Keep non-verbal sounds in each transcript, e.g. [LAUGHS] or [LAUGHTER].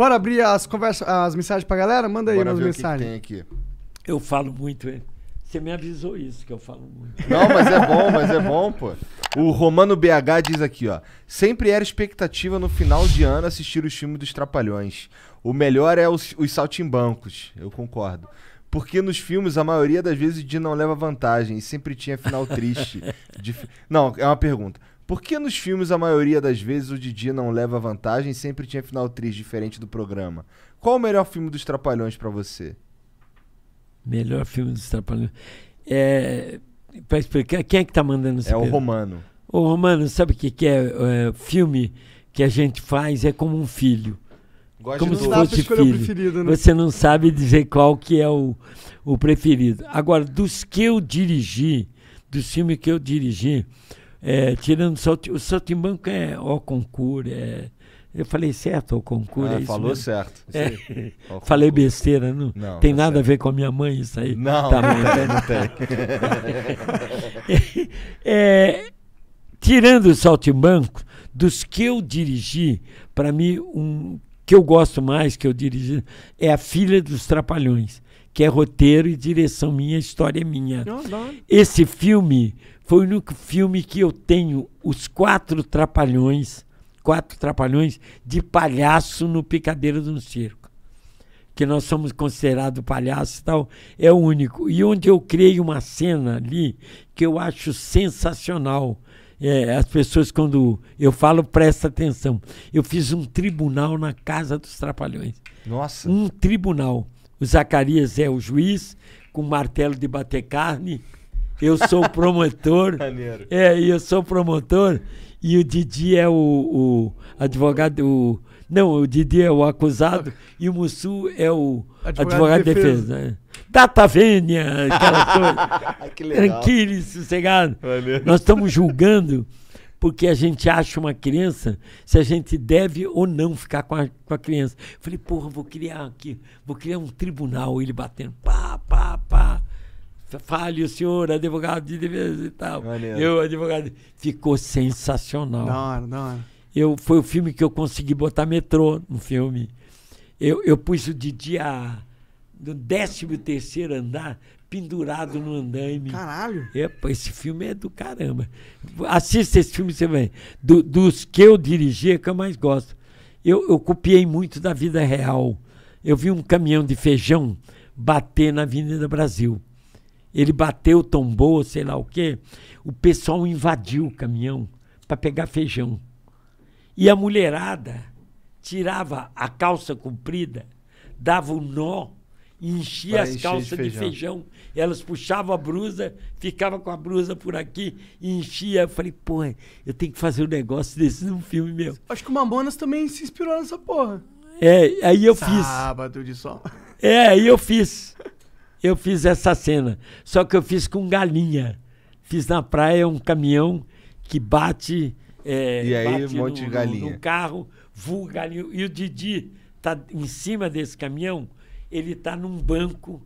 Bora abrir as, conversas, as mensagens pra galera? Manda aí Bora umas mensagens. Que aqui. eu falo muito, hein? Você me avisou isso, que eu falo muito. Não, mas é bom, mas é bom, pô. O Romano BH diz aqui, ó. Sempre era expectativa no final de ano assistir os filmes dos Trapalhões. O melhor é os, os saltimbancos, eu concordo. Porque nos filmes, a maioria das vezes, o Dino não leva vantagem e sempre tinha final triste. [LAUGHS] de... Não, é uma pergunta. Por que nos filmes, a maioria das vezes, o Didi não leva vantagem e sempre tinha final triste diferente do programa? Qual o melhor filme dos Trapalhões para você? Melhor filme dos Trapalhões. É. Pra explicar, quem é que tá mandando esse É o Romano. O Romano, sabe o que, que é, é, Filme que a gente faz é como um filho. Gosto como se fosse filho. Né? Você não sabe dizer qual que é o, o preferido. Agora, dos que eu dirigi, dos filmes que eu dirigi, é, tirando só o Saltimbanco é o concurso, é. Eu falei certo o concurso. Ah, é falou mesmo? certo. É. [LAUGHS] Falei besteira, não? não tem não tá nada sei. a ver com a minha mãe isso aí. Não, tá não, tem, não tem. [LAUGHS] é, tirando o saltimbanco, dos que eu dirigi, para mim, um que eu gosto mais que eu dirigi é a Filha dos Trapalhões que é roteiro e direção minha, história é minha. Não, ah, não. Esse filme foi o único filme que eu tenho os quatro trapalhões, quatro trapalhões de palhaço no Picadeiro do Circo. Que nós somos considerados palhaços e tal, é o único. E onde eu criei uma cena ali que eu acho sensacional. É, as pessoas, quando eu falo, presta atenção. Eu fiz um tribunal na Casa dos Trapalhões. Nossa! Um tribunal o Zacarias é o juiz, com martelo de bater carne. Eu sou o [LAUGHS] promotor. é, eu sou promotor. E o Didi é o, o advogado. O, não, o Didi é o acusado e o Mussu é o advogado, advogado de defesa. defesa né? Data vênia, aquela coisa. Tranquilo [LAUGHS] e Tranquilo, sossegado. Valeu. Nós estamos julgando porque a gente acha uma criança se a gente deve ou não ficar com a, com a criança. Eu falei, porra, vou criar aqui, vou criar um tribunal, ele batendo, pá, pá, pá. Fale o senhor, advogado de defesa e tal. Valeu. Eu, advogado. Ficou sensacional. Da hora, da hora. Eu, foi o filme que eu consegui botar metrô no filme. Eu, eu pus o Didi a, no 13 terceiro andar, pendurado no andaime. Caralho! Epa, é, esse filme é do caramba. Assista esse filme, você vai. Do, dos que eu dirigi, é que eu mais gosto. Eu, eu copiei muito da vida real. Eu vi um caminhão de feijão bater na Avenida Brasil. Ele bateu, tombou, sei lá o quê. O pessoal invadiu o caminhão para pegar feijão. E a mulherada tirava a calça comprida, dava o um nó e enchia as calças de feijão. de feijão. Elas puxavam a brusa, ficava com a brusa por aqui e enchia. Eu falei, pô, eu tenho que fazer um negócio desse num filme meu. Acho que o Mamonas também se inspirou nessa porra. É, aí eu fiz. Sábado de sol. É, aí eu fiz. Eu fiz essa cena. Só que eu fiz com galinha. Fiz na praia um caminhão que bate. É, e aí, bate um monte no, de galinha. No, no carro, vulga galinha. E o Didi tá em cima desse caminhão ele está num banco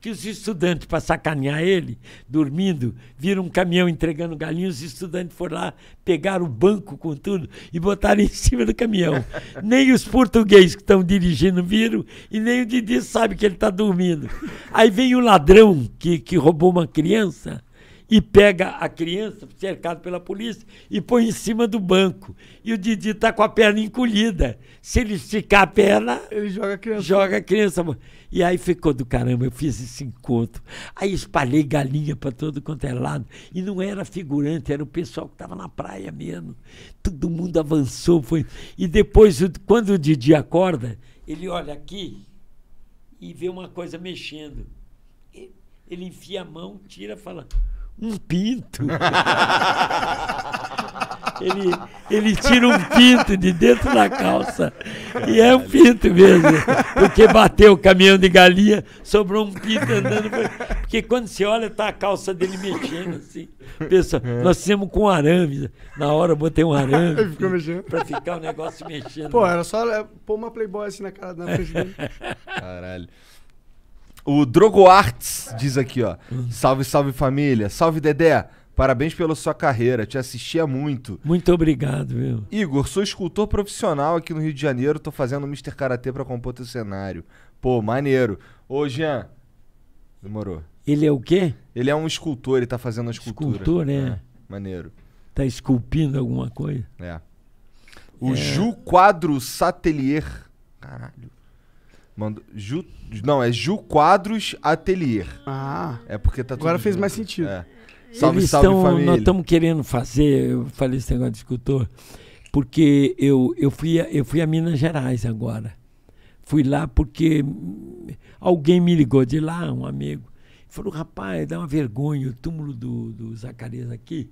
que os estudantes, para sacanear ele, dormindo, viram um caminhão entregando galinhas, os estudantes foram lá, pegaram o banco com tudo e botaram [LAUGHS] em cima do caminhão. nem os portugueses que estão dirigindo viram e nem o Didi sabe que ele está dormindo. Aí vem o ladrão que, que roubou uma criança e pega a criança, cercado pela polícia, e põe em cima do banco. E o Didi está com a perna encolhida. Se ele esticar a perna, ele joga a criança. Joga a criança. E aí ficou do caramba, eu fiz esse encontro. Aí espalhei galinha para todo quanto é lado. E não era figurante, era o pessoal que estava na praia mesmo. Todo mundo avançou. Foi... E depois, quando o Didi acorda, ele olha aqui e vê uma coisa mexendo. Ele enfia a mão, tira, fala: um pinto. ele, ele tira um pinto de dentro da calça. E é um pinto mesmo. Porque bateu o caminhão de galinha, sobrou um pinto andando. Porque quando você olha, tá a calça dele mexendo assim. Pensa, é. nós fizemos com arame. Na hora eu botei um arame. Ficou mexendo. Pra ficar o negócio mexendo. Pô, era só é, pôr uma playboy assim na cara da frente dele. Caralho. O Drogoarts diz aqui, ó. Salve, salve família. Salve, Dedé. Parabéns pela sua carreira, te assistia muito. Muito obrigado, meu. Igor, sou escultor profissional aqui no Rio de Janeiro, tô fazendo Mr. Karatê pra compor teu cenário. Pô, maneiro. Ô, Jean. Demorou. Ele é o quê? Ele é um escultor, ele tá fazendo uma escultura. Escultor, né? É, maneiro. Tá esculpindo alguma coisa? É. O é. Ju Quadro Satelier. Caralho mando Ju, não, é Ju Quadros Atelier. Ah. É porque tá tudo Agora junto. fez mais sentido. É. Salve, Eles salve, tão, família. Nós estamos querendo fazer, eu falei esse negócio de escultor, porque eu, eu, fui, a, eu fui a Minas Gerais agora. Fui lá porque alguém me ligou de lá, um amigo. Falou, rapaz, dá uma vergonha o túmulo do, do Zacarias aqui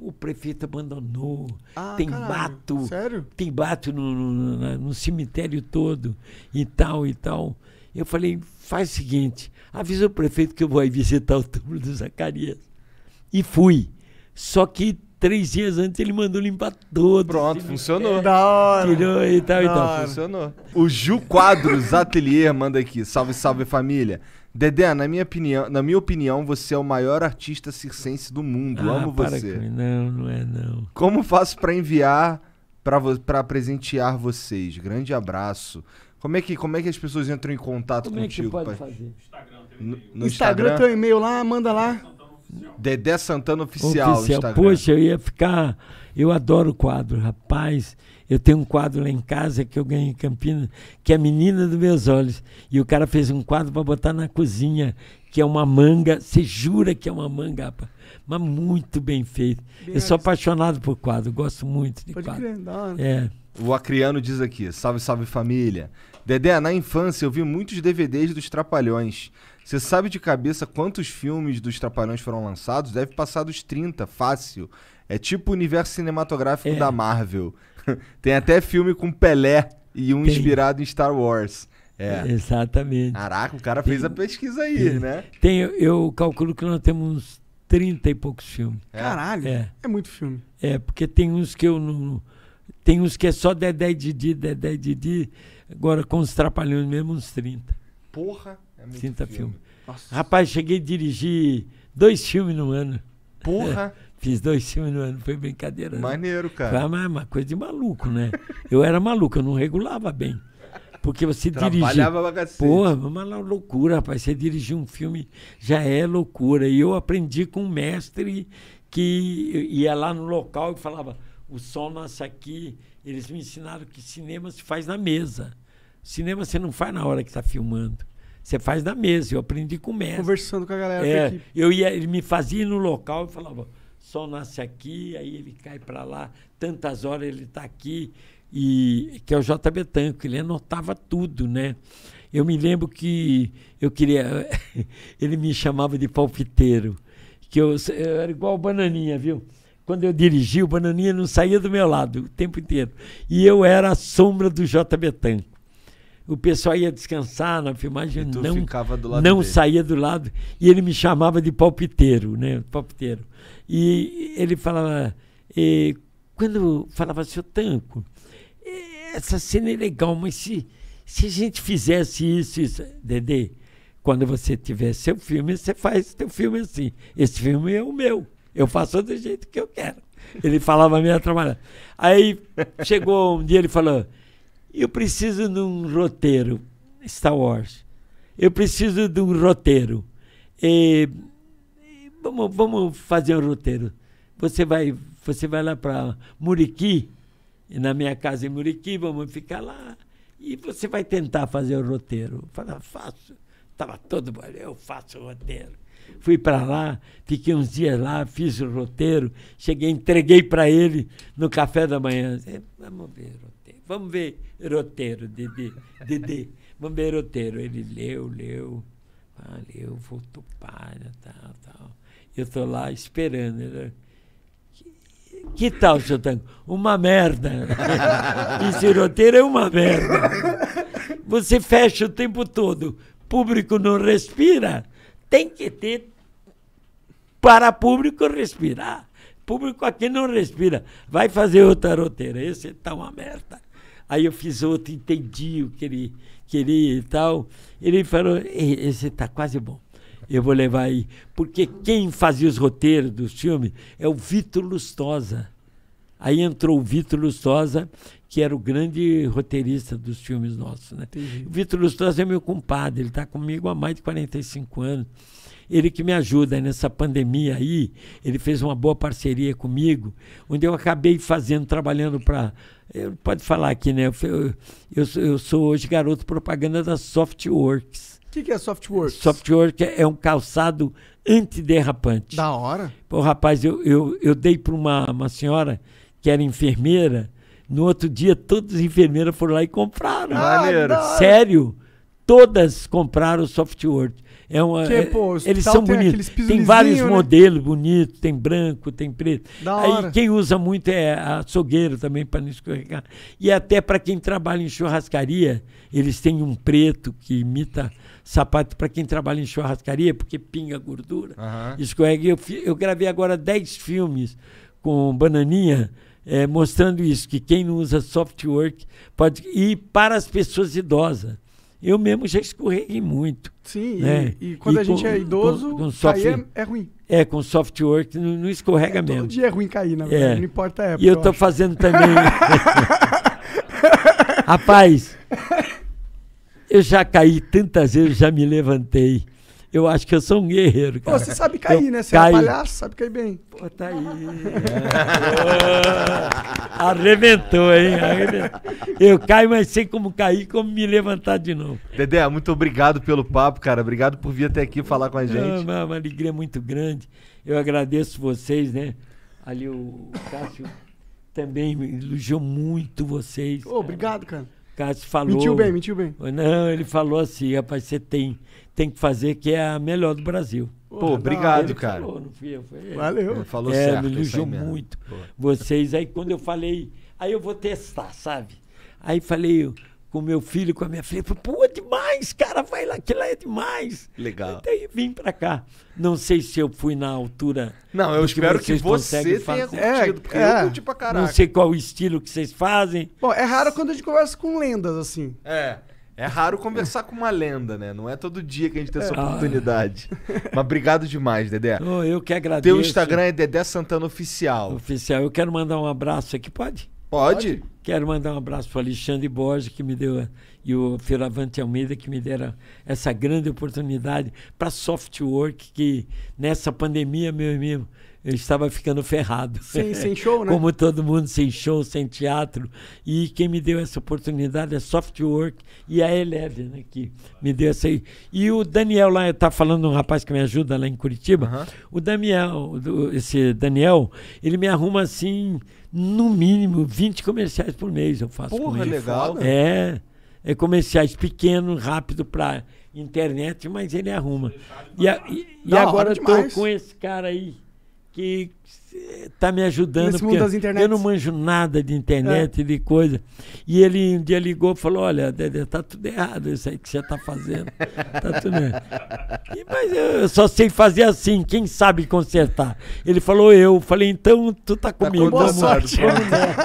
o prefeito abandonou. Ah, tem caralho, bato. Sério? Tem bato no, no, no, cemitério todo e tal e tal. Eu falei, faz o seguinte, avisa o prefeito que eu vou visitar o [LAUGHS] túmulo do Zacarias. E fui. Só que três dias antes ele mandou limpar todo. Pronto, funcionou. É, da hora. Tirou e tal da e tal. Hora. Funcionou. O Ju Quadros Atelier manda aqui. Salve, salve família. Dedé, na minha opinião, na minha opinião, você é o maior artista circense do mundo. Ah, Amo você. Que... Não, não é não. Como faço para enviar para vo... Pra presentear vocês? Grande abraço. Como é que como é que as pessoas entram em contato como contigo? Como é que pode fazer? Instagram, no, no Instagram, Instagram tem um e-mail lá, manda lá. Dedé Santana Oficial. Oficial. Instagram. Poxa, eu ia ficar. Eu adoro o quadro, rapaz. Eu tenho um quadro lá em casa que eu ganhei em Campinas, que é a Menina dos Meus Olhos. E o cara fez um quadro para botar na cozinha, que é uma manga. Você jura que é uma manga, rapaz? Mas muito bem feito. Bem eu sou apaixonado por quadro, gosto muito de Pode quadro. Crer, é. O Acriano diz aqui: salve, salve família. Dedé, na infância eu vi muitos DVDs dos Trapalhões. Você sabe de cabeça quantos filmes dos Trapalhões foram lançados? Deve passar dos 30, fácil. É tipo o universo cinematográfico é. da Marvel. [LAUGHS] Tem até filme com Pelé e um Tem. inspirado em Star Wars. É. Exatamente. Caraca, o cara fez a pesquisa aí, tem, né? Tem, eu calculo que nós temos uns 30 e poucos filmes. É. Caralho, é. é muito filme. É, porque tem uns que eu não. Tem uns que é só Dedé e Didi, Dedé e Didi. Agora com os Trapalhões mesmo, uns 30. Porra, é muito 30 filmes. filme. Rapaz, cheguei a dirigir dois filmes no ano. Porra! [LAUGHS] Fiz dois filmes no ano, foi brincadeira. Né? Maneiro, né? cara. Foi uma coisa de maluco, né? Eu era maluco, eu não regulava bem. Porque você Trabalhava dirigir. Porra, uma loucura, rapaz. Você dirigir um filme já é loucura. E eu aprendi com um mestre que ia lá no local e falava: o sol nasce aqui. Eles me ensinaram que cinema se faz na mesa. Cinema você não faz na hora que está filmando. Você faz na mesa, eu aprendi com o mestre. Conversando com a galera. É, eu ia, ele me fazia no local e falava, sol nasce aqui, aí ele cai para lá, tantas horas ele está aqui, e que é o JB Tanco, ele anotava tudo, né? Eu me lembro que eu queria. [LAUGHS] ele me chamava de palpiteiro, que eu, eu era igual o Bananinha, viu? Quando eu dirigi, o Bananinha não saía do meu lado o tempo inteiro. E eu era a sombra do JB Tanco o pessoal ia descansar na filmagem, não, não dele. saía do lado. E ele me chamava de palpiteiro, né? Palpiteiro. E ele falava, e, é, quando falava, seu Tanco, é, essa cena é legal, mas se, se a gente fizesse isso, isso, Dedê, quando você tiver seu filme, você faz seu filme assim. Esse filme é o meu. Eu faço do jeito que eu quero. Ele falava meio atrapalhado. Aí chegou um dia, ele falou eu preciso de um roteiro, Star Wars. Eu preciso de um roteiro. E, e vamos, vamos fazer um roteiro. Você vai, você vai lá para Muriqui, na minha casa em Muriqui, vamos ficar lá. E você vai tentar fazer o roteiro. Fala, faço. Estava todo, eu faço o roteiro. Fui para lá, fiquei uns dias lá, fiz o roteiro, cheguei, entreguei para ele no café da manhã. Vamos ver roteiro, vamos ver roteiro, Dedê, Dedê, vamos ver roteiro. Ele leu, leu, valeu, ah, voltou para, tal, tal. Eu estou lá esperando. Ele, que tal, seu tango? Uma merda. [LAUGHS] Esse roteiro é uma merda. Você fecha o tempo todo. Público não respira tem que ter para público respirar. Público aqui não respira. Vai fazer outra roteira. Esse tá uma merda. Aí eu fiz outro, entendi o que ele queria e tal. Ele falou: esse tá quase bom. Eu vou levar aí. Porque quem fazia os roteiros dos filmes é o Vitor Lustosa. Aí entrou o Vitor Lustosa, que era o grande roteirista dos filmes nossos. Né? O Vitor Lustosa é meu compadre, ele está comigo há mais de 45 anos. Ele que me ajuda nessa pandemia aí, ele fez uma boa parceria comigo, onde eu acabei fazendo, trabalhando para. Pode falar aqui, né? Eu, eu, eu sou hoje garoto propaganda da Softworks. O que, que é Softworks? Softworks é, é um calçado antiderrapante. Da hora. Pô, rapaz, eu, eu, eu dei para uma, uma senhora que era enfermeira, no outro dia todas as enfermeiras foram lá e compraram. Ah, maneiro. Sério? Todas compraram o software. É uma, que, é, pô, eles são tem bonitos. Tem vários né? modelos bonitos, tem branco, tem preto. Da Aí hora. quem usa muito é açougueiro também para não escorregar. E até para quem trabalha em churrascaria, eles têm um preto que imita sapato para quem trabalha em churrascaria, porque pinga gordura, uhum. escorrega. Eu, eu gravei agora 10 filmes com bananinha é, mostrando isso, que quem não usa software pode. E para as pessoas idosas. Eu mesmo já escorreguei muito. Sim, né? e, e, quando e a gente é idoso, com, com software, é, é, ruim. É, com software que não, não escorrega é, mesmo. Todo dia é ruim cair, na verdade, é. não importa a época. E eu estou fazendo também. [LAUGHS] Rapaz, eu já caí tantas vezes, já me levantei. Eu acho que eu sou um guerreiro, cara. Pô, você sabe cair, eu né? Você é um palhaço, sabe cair bem. Pô, tá aí. É. arrebentou, hein? Arrebentou. Eu caio, mas sei como cair, como me levantar de novo. Dedé, muito obrigado pelo papo, cara. Obrigado por vir até aqui falar com a gente. É uma, alegria muito grande. Eu agradeço vocês, né? Ali o Cássio também elogiou muito vocês. cara. obrigado, cara. Cássio falou. Mentiu bem, mentiu bem. Não, ele falou assim, rapaz, você tem tem que fazer, que é a melhor do Brasil. Pô, Pô obrigado, cara. Falou, não fui eu, foi ele. Valeu. Ele falou é, certo. Me elogiou muito. Pô. Vocês aí, quando eu falei, aí eu vou testar, sabe? Aí falei com meu filho, com a minha filha, pô, é demais, cara, vai lá, que lá é demais. Legal. Então vim pra cá. Não sei se eu fui na altura. Não, eu espero que você tenha curtido, é, porque é. eu curti pra caraca. Não sei qual o estilo que vocês fazem. Bom, é raro quando a gente conversa com lendas, assim. É. É raro conversar com uma lenda, né? Não é todo dia que a gente tem essa é. oportunidade. [LAUGHS] Mas obrigado demais, Dedé. Oh, eu que agradeço. Teu Instagram é Dedé Santana Oficial. Oficial. Eu quero mandar um abraço aqui, pode? Pode. pode? Quero mandar um abraço para Alexandre Borges, que me deu, e o Firavante Almeida, que me deram essa grande oportunidade para Softwork, que nessa pandemia, meu amigo, eu estava ficando ferrado. Sem, sem show, né? Como todo mundo, sem show, sem teatro. E quem me deu essa oportunidade é Softwork e a Eleve, né, que me deu essa aí. E o Daniel lá, está falando um rapaz que me ajuda lá em Curitiba. Uhum. O Daniel, esse Daniel, ele me arruma assim, no mínimo, 20 comerciais por mês eu faço. Porra, legal. É, é comerciais pequenos, rápido para internet, mas ele arruma. E, a, e, e agora estou com esse cara aí que está eh, me ajudando. Nesse mundo das internet. Eu não manjo nada de internet, é. de coisa. E ele um dia ligou e falou: Olha, Dedé, tá tudo errado isso aí que você está fazendo. [LAUGHS] tá tudo errado. E, mas eu só sei fazer assim, quem sabe consertar? Ele falou: Eu. Falei: Então tu tá, tá comigo. Tá com boa sorte. Né?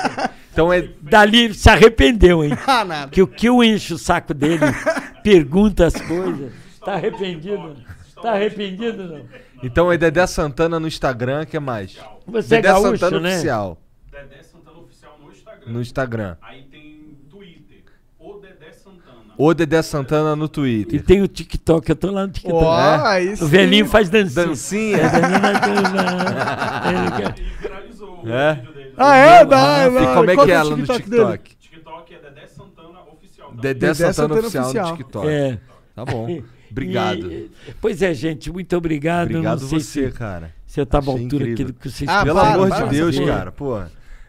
[LAUGHS] então é... Dali se arrependeu, hein? [LAUGHS] ah, nada. Que o que eu encho o saco dele, pergunta as coisas. Tá arrependido? Tá arrependido, não? Então é Dedé Santana no Instagram, que é mais? Você é Dedé é gaúcho, Santana né? Oficial. Dedé Santana Oficial no Instagram. No Instagram. Aí tem Twitter. O Dedé Santana. O Dedé Santana no Twitter. E tem o TikTok, eu tô lá no TikTok. Oh, né? O sim. velhinho faz dancinha. Dancinha. É, [LAUGHS] Ele viralizou é? o vídeo dele. Ah, é? Dá, mano. e como é que é ela é no TikTok? Dele? TikTok é Dedé Santana Oficial. Tá? Dedé, Dedé Santana, Santana, oficial, no TikTok. É. Tá bom. [LAUGHS] Obrigado. E, pois é, gente, muito obrigado. Obrigado você, se, cara. Você tá à altura do que vocês Ah, pelo amor de Deus, fazer. cara, pô.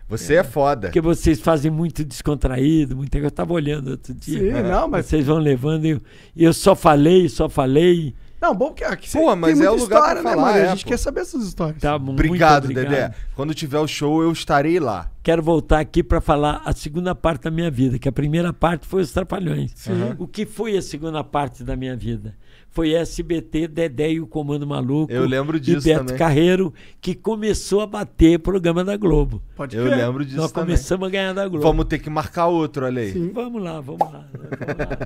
Você é. é. foda. Porque vocês fazem muito descontraído, muito. Eu tava olhando outro dia. Sim, não, mas. Vocês vão levando. E eu, eu só falei, só falei. Não, bom que aqui Pô, mas é o lugar história, pra né, falar, né, é, A gente pô. quer saber essas histórias. Tá, obrigado, muito obrigado, Dedé. Quando tiver o show, eu estarei lá. Quero voltar aqui para falar a segunda parte da minha vida, que a primeira parte foi os Trapalhões. Uhum. O que foi a segunda parte da minha vida? Foi SBT, Dedé e o Comando Maluco. Eu lembro disso. E Beto também. Carreiro, que começou a bater programa da Globo. Pode crer. Eu lembro disso. Nós também. começamos a ganhar da Globo. Vamos ter que marcar outro, olha Sim. Vamos lá, vamos lá. Vamos lá. [LAUGHS]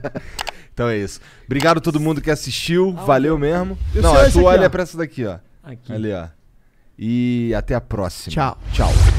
Então é isso. Obrigado a todo mundo que assistiu. Ah, valeu mesmo. Não, tua olha aqui, pra essa daqui, ó. Aqui. Ali, ó. E até a próxima. Tchau. Tchau.